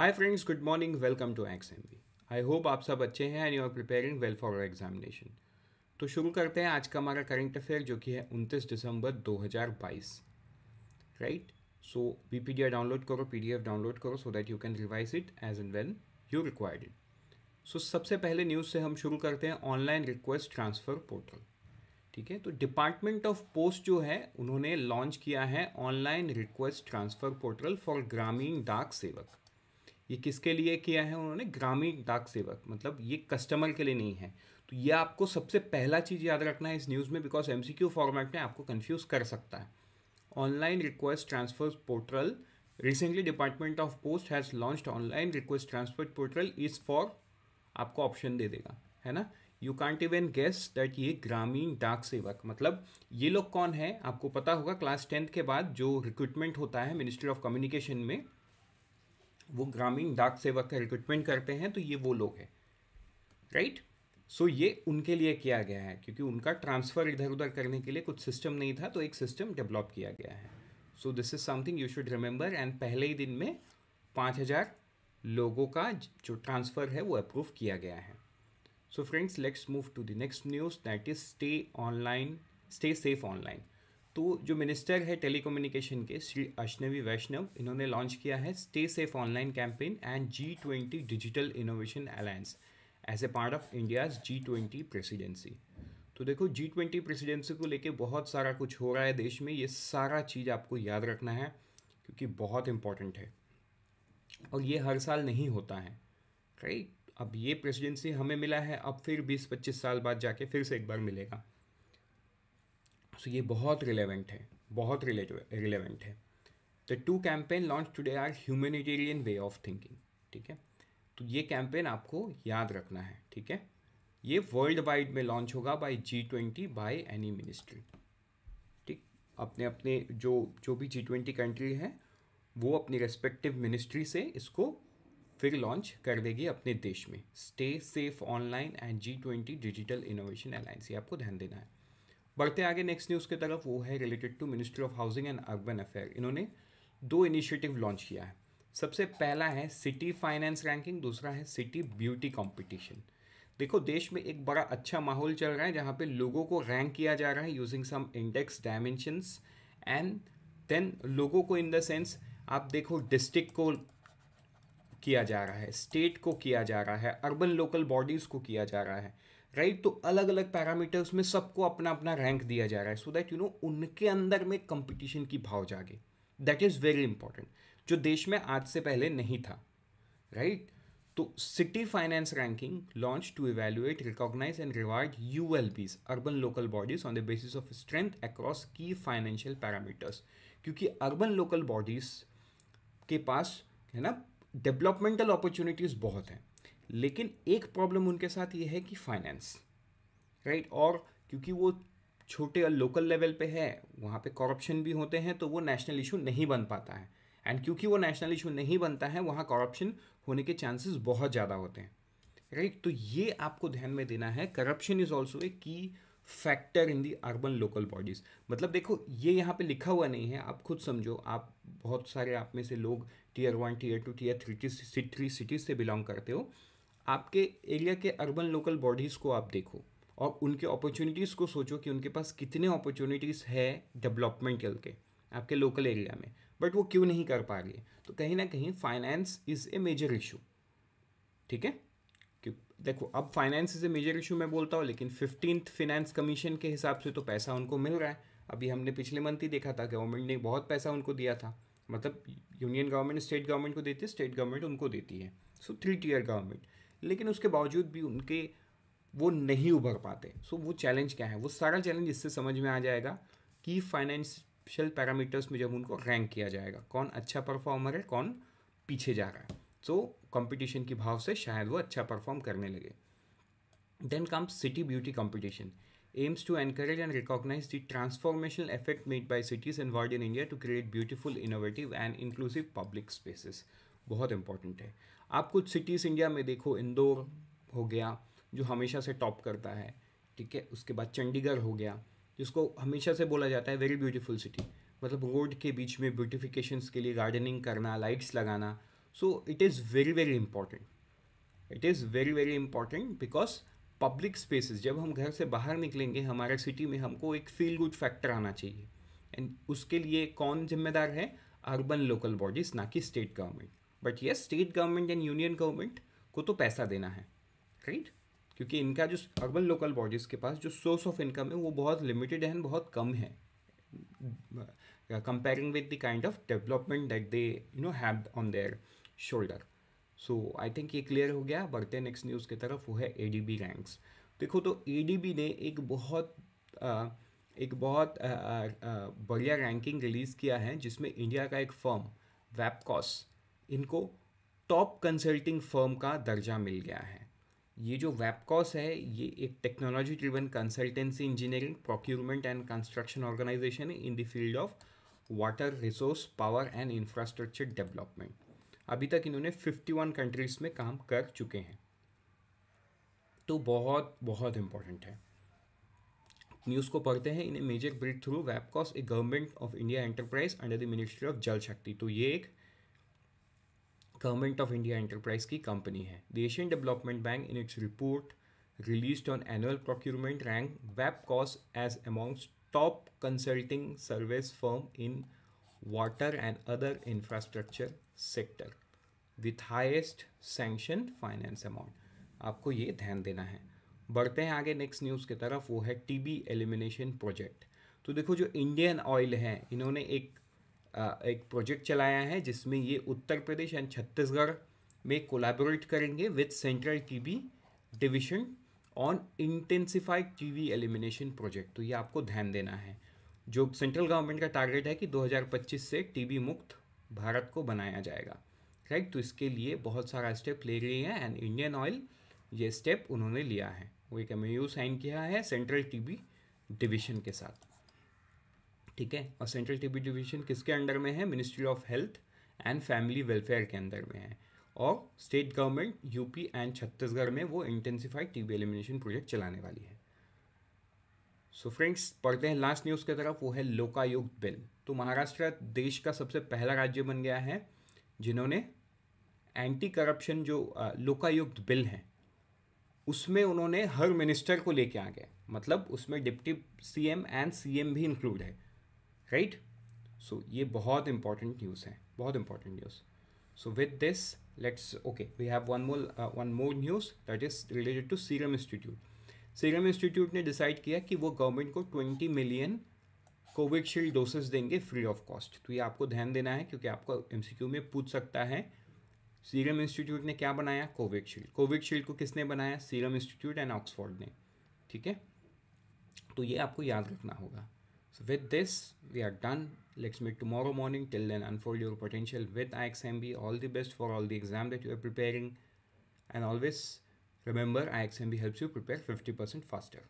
Hi friends good morning welcome to X M I hope आप सब अच्छे हैं and you are preparing well for examination तो शुरू करते हैं आज का हमारा करंट अफेयर जो कि है उनतीस दिसंबर 2022 राइट सो वीपीडिया डाउनलोड करो एफ डाउनलोड करो so that you can revise it as and well you required it so सबसे पहले न्यूज़ से हम शुरू करते हैं ऑनलाइन रिक्वेस्ट ट्रांसफ़र पोर्टल ठीक है तो डिपार्टमेंट ऑफ पोस्ट जो है उन्होंने लॉन्च किया है online request transfer portal for Gramin Dak सेवक ये किसके लिए किया है उन्होंने ग्रामीण डाक सेवक मतलब ये कस्टमर के लिए नहीं है तो ये आपको सबसे पहला चीज़ याद रखना है इस न्यूज़ में बिकॉज एम फॉर्मेट में आपको कन्फ्यूज़ कर सकता है online request transfer portal recently department of post has launch online request transfer portal is for आपको ऑप्शन दे देगा है ना you can't even guess that ये ग्रामीण डाक सेवक मतलब ये लोग कौन है आपको पता होगा क्लास टेंथ के बाद जो रिक्रूटमेंट होता है मिनिस्ट्री ऑफ कम्युनिकेशन में वो ग्रामीण डाक सेवक का रिक्रूटमेंट करते हैं तो ये वो लोग हैं राइट सो ये उनके लिए किया गया है क्योंकि उनका ट्रांसफ़र इधर उधर करने के लिए कुछ सिस्टम नहीं था तो एक सिस्टम डेवलप किया गया है so this is something you should remember and पहले ही दिन में पाँच हज़ार लोगों का जो ट्रांसफ़र है वो अप्रूव किया गया है so friends let's move to the next news that is stay online stay safe online तो जो मिनिस्टर है टेलीकम्युनिकेशन के श्री अश्नवी वैष्णव इन्होंने लॉन्च किया है stay safe online campaign and G twenty digital innovation alliance as a part of India's G twenty presidency तो देखो जी twenty presidency को लेके बहुत सारा कुछ हो रहा है देश में ये सारा चीज़ आपको याद रखना है क्योंकि बहुत इंपॉर्टेंट है और ये हर साल नहीं होता है राइट अब ये प्रेसिडेंसी हमें मिला है अब फिर बीस पच्चीस साल बाद जाके फिर से एक बार मिलेगा सो ये बहुत रिलेवेंट है बहुत रिलेवेंट है the two campaign launch today are humanitarian way of thinking ठीक है तो ये कैंपेन आपको याद रखना है ठीक है ये वर्ल्ड वाइड में लॉन्च होगा by G twenty by any ministry ठीक अपने अपने जो जो भी जी ट्वेंटी कंट्री है वो अपनी रेस्पेक्टिव मिनिस्ट्री से इसको फिर लॉन्च कर देगी अपने देश में stay safe online and G twenty digital innovation alliance ये आपको ध्यान देना है बढ़ते आगे नेक्स्ट न्यूज़ की तरफ वो है related to ministry of housing and urban affair इन्होंने दो इनिशिएटिव लॉन्च किया है सबसे पहला है सिटी फाइनेंस रैंकिंग दूसरा है सिटी ब्यूटी कंपटीशन देखो देश में एक बड़ा अच्छा माहौल चल रहा है जहाँ पे लोगों को रैंक किया जा रहा है using some index dimensions and then लोगों को इन द सेंस आप देखो डिस्ट्रिक्ट को किया जा रहा है स्टेट को किया जा रहा है अर्बन लोकल बॉडीज़ को किया जा रहा है राइट right? तो अलग अलग पैरामीटर्स में सबको अपना अपना रैंक दिया जा रहा है सो दैट यू नो उनके अंदर में कंपटीशन की भाव जागे दैट इज़ वेरी इंपॉर्टेंट जो देश में आज से पहले नहीं था राइट right? तो city finance ranking launch to evaluate recognise and reward U L Bs urban local bodies on the basis of strength across key financial parameters क्योंकि अर्बन लोकल बॉडीज के पास है ना डेवलपमेंटल अपॉर्चुनिटीज़ बहुत हैं लेकिन एक प्रॉब्लम उनके साथ ये है कि फाइनेंस राइट right? और क्योंकि वो छोटे लोकल लेवल पे है वहाँ पे करप्शन भी होते हैं तो वो नेशनल इशू नहीं बन पाता है एंड क्योंकि वो नेशनल इशू नहीं बनता है वहाँ करप्शन होने के चांसेस बहुत ज़्यादा होते हैं राइट right? तो ये आपको ध्यान में देना है corruption is also a key factor in the urban local bodies मतलब देखो ये यहाँ पे लिखा हुआ नहीं है आप खुद समझो आप बहुत सारे आप में से लोग tier one tier two tier three three cities से बिलोंग करते हो आपके एरिया के अर्बन लोकल बॉडीज़ को आप देखो और उनके अपॉर्चुनिटीज़ को सोचो कि उनके पास कितने अपॉर्चुनिटीज़ है डेवलपमेंट के आपके लोकल एरिया में बट वो क्यों नहीं कर पा रही तो कहीं ना कहीं finance is a major issue ठीक है क्यों देखो अब finance is a major issue मैं बोलता हूँ लेकिन फिफ्टींथ फिनेंस कमीशन के हिसाब से तो पैसा उनको मिल रहा है अभी हमने पिछले मंथ ही देखा था गवर्नमेंट ने बहुत पैसा उनको दिया था मतलब यूनियन गवर्नमेंट स्टेट गवर्नमेंट को देती है स्टेट गवर्नमेंट उनको देती है सो थ्री टीयर गवर्नमेंट लेकिन उसके बावजूद भी उनके वो नहीं उभर पाते सो so, वो चैलेंज क्या है वो सारा चैलेंज इससे समझ में आ जाएगा कि फाइनेंशियल पैरामीटर्स में जब उनको रैंक किया जाएगा कौन अच्छा परफॉर्मर है कौन पीछे जा रहा है सो कॉम्पिटिशन कंपटीशन की भाव से शायद वो अच्छा परफॉर्म करने लगे then comes city beauty competition aims to encourage and recognize the transformational effect made by cities and world in India to create beautiful, innovative, and inclusive public spaces. बहुत important है आप कुछ सिटीज़ इंडिया में देखो इंदौर हो गया जो हमेशा से टॉप करता है ठीक है उसके बाद चंडीगढ़ हो गया जिसको हमेशा से बोला जाता है वेरी ब्यूटीफुल सिटी मतलब रोड के बीच में ब्यूटिफिकेशंस के लिए गार्डनिंग करना लाइट्स लगाना so it is very very important it is very very important because public spaces जब हम घर से बाहर निकलेंगे हमारे सिटी में हमको एक फील गुड फैक्टर आना चाहिए एंड उसके लिए कौन जिम्मेदार है अर्बन लोकल बॉडीज़ ना कि स्टेट गवर्नमेंट बट ये state government and union government को तो पैसा देना है राइट क्योंकि इनका जो अर्बन लोकल बॉडीज़ के पास जो सोर्स ऑफ इनकम है वो बहुत लिमिटेड है बहुत कम है comparing with the kind of development that they you know have on their shoulder so I think ये क्लियर हो गया बढ़ते नेक्स्ट न्यूज़ की तरफ वो है ए डी बी रैंक्स देखो तो ए डी बी ने एक बहुत एक बहुत बढ़िया रैंकिंग रिलीज़ किया है जिसमें इंडिया का एक फर्म वेपकॉस इनको टॉप कंसल्टिंग फर्म का दर्जा मिल गया है ये जो वेबकॉस है ये एक technology driven consultancy engineering procurement and construction organisation है in the field of water resource power and infrastructure development अभी तक इन्होंने 51 कंट्रीज़ में काम कर चुके हैं तो बहुत बहुत इंपॉर्टेंट है न्यूज़ को पढ़ते हैं इन्हें मेजर ब्रिड थ्रू वेबकॉस a government of India enterprise under the ministry of Jal Shakti तो ये एक गवर्नमेंट ऑफ इंडिया एंटरप्राइज की कंपनी है the Asian development bank in its report release on annual procurement rank वेब कॉस्ट as amongst top consulting service firm in water and other infrastructure sector with highest sanction finance amount आपको ये ध्यान देना है बढ़ते हैं आगे नेक्स्ट न्यूज़ की तरफ वो है टीबी एलिमिनेशन प्रोजेक्ट तो देखो जो इंडियन ऑयल है इन्होंने एक एक प्रोजेक्ट चलाया है जिसमें ये उत्तर प्रदेश एंड छत्तीसगढ़ में कोलैबोरेट करेंगे with central TB division on intensified TB elimination project तो ये आपको ध्यान देना है जो सेंट्रल गवर्नमेंट का टारगेट है कि 2025 से टीबी मुक्त भारत को बनाया जाएगा राइट तो इसके लिए बहुत सारा स्टेप ले रही है एंड इंडियन ऑयल ये स्टेप उन्होंने लिया है वो एक एम साइन किया है सेंट्रल टी डिवीजन के साथ ठीक है और सेंट्रल टीबी डिवीजन किसके अंडर में है ministry of health and family welfare के अंदर में है और state government UP and Chhattisgarh में वो इंटेंसिफाइड टीबी एलिमिनेशन प्रोजेक्ट चलाने वाली है सो so फ्रेंड्स पढ़ते हैं लास्ट न्यूज़ की तरफ वो है लोकायुक्त बिल तो महाराष्ट्र देश का सबसे पहला राज्य बन गया है जिन्होंने एंटी करप्शन जो लोकायुक्त बिल है उसमें उन्होंने हर मिनिस्टर को लेके आ गए मतलब उसमें डिप्टी सीएम एंड सीएम भी इंक्लूड है राइट सो ये बहुत इंपॉर्टेंट न्यूज़ है बहुत important news so with this let's okay we have one more one more news that is related to serum institute serum institute ने decide किया कि वो गवर्नमेंट को ट्वेंटी मिलियन कोविडशील्ड डोसेस देंगे फ्री ऑफ कॉस्ट तो ये आपको ध्यान देना है क्योंकि आपको एम में पूछ सकता है सीरम इंस्टीट्यूट ने क्या बनाया कोविडशील्ड कोविडशील्ड को किसने बनाया सीरम इंस्टीट्यूट एंड ऑक्सफोर्ड ने ठीक है तो ये आपको याद रखना होगा with this, we are done. Let's meet tomorrow morning. Till then, unfold your potential with IXMB. All the best for all the exam that you are preparing. And always remember, IXMB helps you prepare 50% faster.